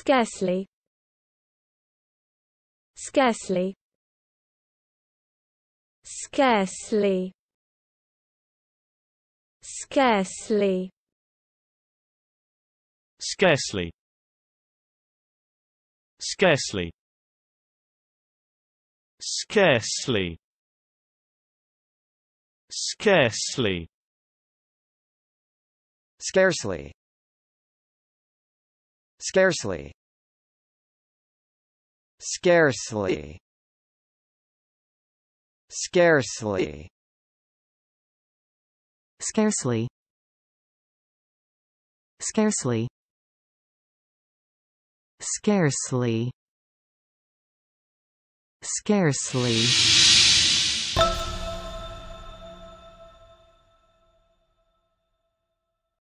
scarcely scarcely scarcely scarcely scarcely scarcely scarcely scarcely scarcely Scarcely. Scarcely. Scarcely. Scarcely. Scarcely. Scarcely. Scarcely.